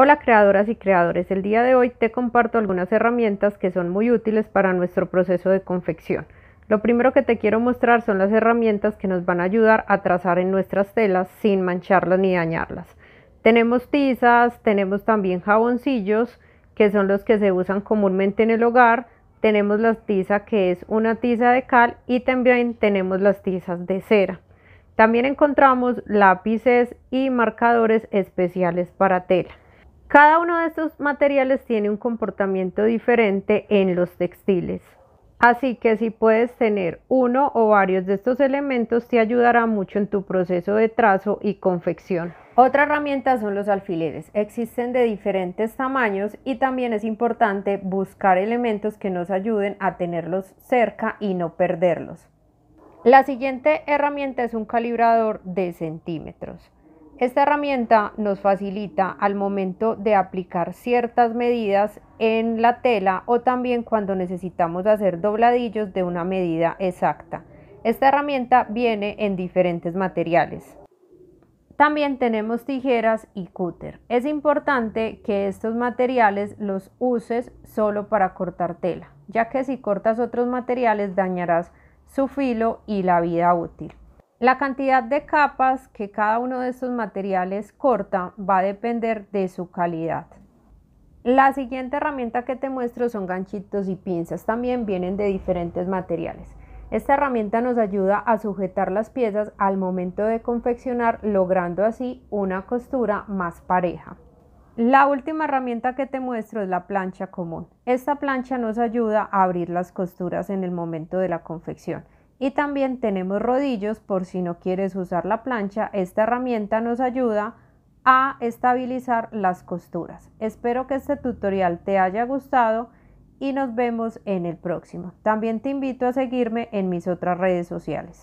Hola creadoras y creadores, el día de hoy te comparto algunas herramientas que son muy útiles para nuestro proceso de confección. Lo primero que te quiero mostrar son las herramientas que nos van a ayudar a trazar en nuestras telas sin mancharlas ni dañarlas. Tenemos tizas, tenemos también jaboncillos, que son los que se usan comúnmente en el hogar, tenemos la tiza que es una tiza de cal y también tenemos las tizas de cera. También encontramos lápices y marcadores especiales para tela. Cada uno de estos materiales tiene un comportamiento diferente en los textiles. Así que si puedes tener uno o varios de estos elementos te ayudará mucho en tu proceso de trazo y confección. Otra herramienta son los alfileres. Existen de diferentes tamaños y también es importante buscar elementos que nos ayuden a tenerlos cerca y no perderlos. La siguiente herramienta es un calibrador de centímetros. Esta herramienta nos facilita al momento de aplicar ciertas medidas en la tela o también cuando necesitamos hacer dobladillos de una medida exacta. Esta herramienta viene en diferentes materiales. También tenemos tijeras y cúter. Es importante que estos materiales los uses solo para cortar tela, ya que si cortas otros materiales dañarás su filo y la vida útil. La cantidad de capas que cada uno de estos materiales corta va a depender de su calidad. La siguiente herramienta que te muestro son ganchitos y pinzas, también vienen de diferentes materiales. Esta herramienta nos ayuda a sujetar las piezas al momento de confeccionar, logrando así una costura más pareja. La última herramienta que te muestro es la plancha común. Esta plancha nos ayuda a abrir las costuras en el momento de la confección. Y también tenemos rodillos por si no quieres usar la plancha. Esta herramienta nos ayuda a estabilizar las costuras. Espero que este tutorial te haya gustado y nos vemos en el próximo. También te invito a seguirme en mis otras redes sociales.